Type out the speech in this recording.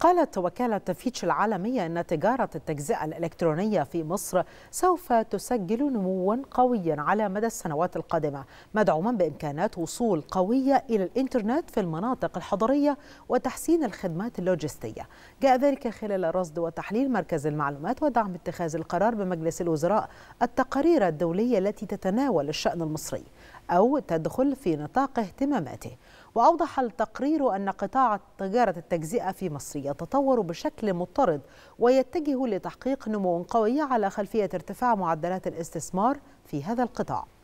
قالت وكالة فيتش العالمية أن تجارة التجزئة الإلكترونية في مصر سوف تسجل نموا قويا على مدى السنوات القادمة مدعوما بإمكانات وصول قوية إلى الإنترنت في المناطق الحضرية وتحسين الخدمات اللوجستية جاء ذلك خلال رصد وتحليل مركز المعلومات ودعم اتخاذ القرار بمجلس الوزراء التقارير الدولية التي تتناول الشأن المصري أو تدخل في نطاق اهتماماته وأوضح التقرير أن قطاع تجارة التجزئة في مصر يتطور بشكل مضطرد ويتجه لتحقيق نمو قوي على خلفية ارتفاع معدلات الاستثمار في هذا القطاع